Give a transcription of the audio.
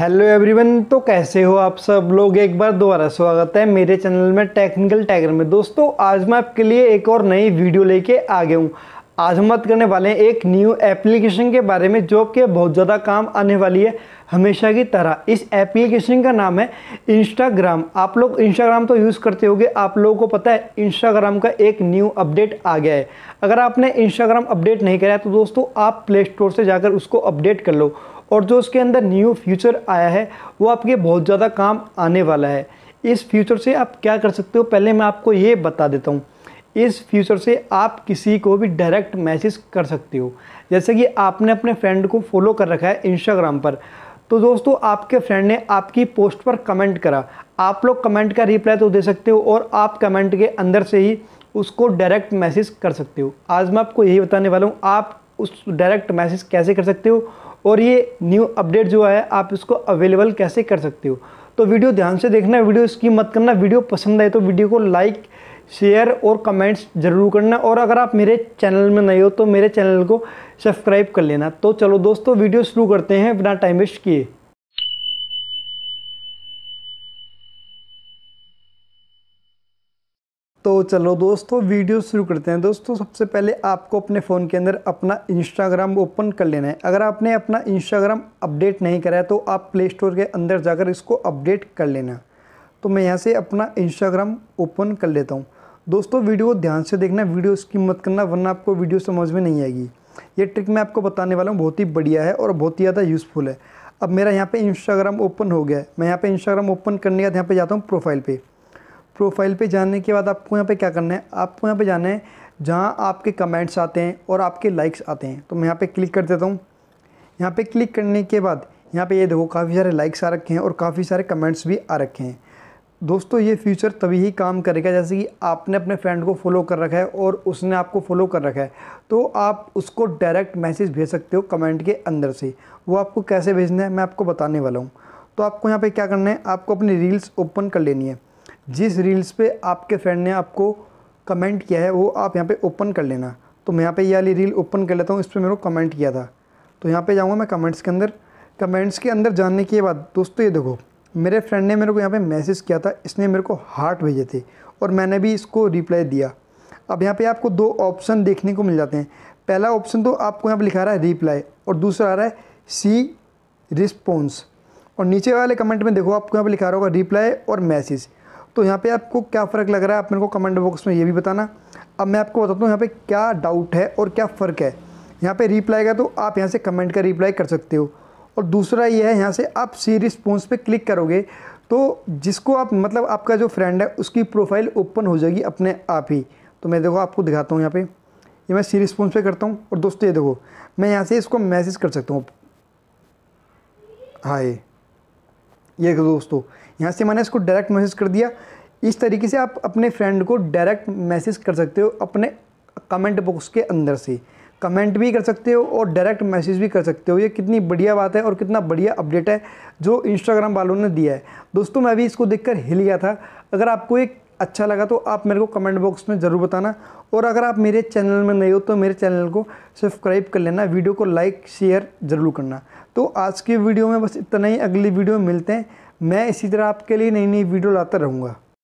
hello everyone तो कैसे हो आप सब लोग एक बार दोबारा स्वागत है मेरे चैनल में टेक्निकल टैगर में दोस्तों आज मैं आपके लिए एक और नई वीडियो लेके आ गया हूँ आज हम बात करने वाले हैं एक न्यू एप्लीकेशन के बारे में जो आपके बहुत ज़्यादा काम आने वाली है हमेशा की तरह इस एप्लीकेशन का नाम है इंस्टाग्राम आप लोग इंस्टाग्राम तो यूज़ करते होंगे आप लोगों को पता है इंस्टाग्राम का एक न्यू अपडेट आ गया है अगर आपने इंस्टाग्राम अपडेट नहीं कराया तो दोस्तों आप प्ले स्टोर से जाकर उसको अपडेट कर लो और जो उसके अंदर न्यू फ्यूचर आया है वो आपके बहुत ज़्यादा काम आने वाला है इस फ्यूचर से आप क्या कर सकते हो पहले मैं आपको ये बता देता हूँ इस फ्यूचर से आप किसी को भी डायरेक्ट मैसेज कर सकते हो जैसे कि आपने अपने फ्रेंड को फॉलो कर रखा है इंस्टाग्राम पर तो दोस्तों आपके फ्रेंड ने आपकी पोस्ट पर कमेंट करा आप लोग कमेंट का रिप्लाई तो दे सकते हो और आप कमेंट के अंदर से ही उसको डायरेक्ट मैसेज कर सकते हो आज मैं आपको यही बताने वाला हूँ आप उस डायरेक्ट मैसेज कैसे कर सकते हो और ये न्यू अपडेट जो है आप इसको अवेलेबल कैसे कर सकते हो तो वीडियो ध्यान से देखना वीडियो इसकी मत करना वीडियो पसंद आए तो वीडियो को लाइक शेयर और कमेंट्स ज़रूर करना और अगर आप मेरे चैनल में नए हो तो मेरे चैनल को सब्सक्राइब कर लेना तो चलो दोस्तों वीडियो शुरू करते हैं बिना टाइम वेस्ट किए तो चलो दोस्तों वीडियो शुरू करते हैं दोस्तों सबसे पहले आपको अपने फ़ोन के अंदर अपना इंस्टाग्राम ओपन कर लेना है अगर आपने अपना इंस्टाग्राम अपडेट नहीं करा है तो आप प्ले स्टोर के अंदर जाकर इसको अपडेट कर लेना तो मैं यहाँ से अपना इंस्टाग्राम ओपन कर लेता हूँ दोस्तों वीडियो ध्यान से देखना वीडियो इसकी मत करना वरना आपको वीडियो समझ में नहीं आएगी ये ट्रिक मैं आपको बताने वाला हूँ बहुत ही बढ़िया है और बहुत ही ज़्यादा यूज़फुल है अब मेरा यहाँ पे इंस्टाग्राम ओपन हो गया है मैं यहाँ पे इंस्टाग्राम ओपन करने के बाद यहाँ पे जाता हूँ प्रोफाइल पे प्रोफाइल पे जाने के बाद आपको यहाँ पे क्या करना है आपको यहाँ पे जाना है जहाँ आपके कमेंट्स आते हैं और आपके लाइक्स आते हैं तो मैं यहाँ पे क्लिक कर देता हूँ यहाँ पे क्लिक करने के बाद यहाँ पे ये देखो काफ़ी सारे लाइक्स आ रखे हैं और काफ़ी सारे कमेंट्स भी आ रखे हैं दोस्तों ये फ्यूचर तभी ही काम करेगा जैसे कि आपने अपने फ्रेंड को फॉलो कर रखा है और उसने आपको फॉलो कर रखा है तो आप उसको डायरेक्ट मैसेज भेज सकते हो कमेंट के अंदर से वो आपको कैसे भेजना है मैं आपको बताने वाला हूँ तो आपको यहाँ पे क्या करना है आपको अपनी रील्स ओपन कर लेनी है जिस रील्स पे आपके फ्रेंड ने आपको कमेंट किया है वो आप यहाँ पे ओपन कर लेना तो मैं यहाँ पे ये वाली रील ओपन कर लेता हूँ इस पर मेरे को कमेंट किया था तो यहाँ पे जाऊँगा मैं कमेंट्स के अंदर कमेंट्स के अंदर जानने के बाद दोस्तों ये देखो मेरे फ्रेंड ने मेरे को यहाँ पे मैसेज किया था इसने मेरे को हार्ट भेजे थे और मैंने भी इसको रिप्लाई दिया अब यहाँ पर आपको दो ऑप्शन देखने को मिल जाते हैं पहला ऑप्शन तो आपको यहाँ पर लिखा रहा है रिप्लाई और दूसरा आ रहा है सी रिस्पॉन्स और नीचे वाले कमेंट में देखो आपको यहाँ पर लिखा रहा होगा रिप्लाई और मैसेज तो यहाँ पे आपको क्या फ़र्क लग रहा है आप मेरे को कमेंट बॉक्स में ये भी बताना अब मैं आपको बताता हूँ यहाँ पे क्या डाउट है और क्या फ़र्क है यहाँ पे रिप्लाई का तो आप यहाँ से कमेंट का रिप्लाई कर सकते हो और दूसरा ये है यहाँ से आप सी रिस्पॉन्स पर क्लिक करोगे तो जिसको आप मतलब आपका जो फ्रेंड है उसकी प्रोफाइल ओपन हो जाएगी अपने आप ही तो मैं देखो आपको दिखाता हूँ यहाँ पर ये मैं सी रिस्पॉन्स पर करता हूँ और दोस्तों ये देखो मैं यहाँ से इसको मैसेज कर सकता हूँ हाय ये दोस्तों यहाँ से मैंने इसको डायरेक्ट मैसेज कर दिया इस तरीके से आप अपने फ्रेंड को डायरेक्ट मैसेज कर सकते हो अपने कमेंट बॉक्स के अंदर से कमेंट भी कर सकते हो और डायरेक्ट मैसेज भी कर सकते हो ये कितनी बढ़िया बात है और कितना बढ़िया अपडेट है जो इंस्टाग्राम वालों ने दिया है दोस्तों मैं भी इसको देखकर हिल गया था अगर आपको एक अच्छा लगा तो आप मेरे को कमेंट बॉक्स में ज़रूर बताना और अगर आप मेरे चैनल में नए हो तो मेरे चैनल को सब्सक्राइब कर लेना वीडियो को लाइक शेयर ज़रूर करना तो आज की वीडियो में बस इतना ही अगली वीडियो में मिलते हैं मैं इसी तरह आपके लिए नई नई वीडियो लाता रहूँगा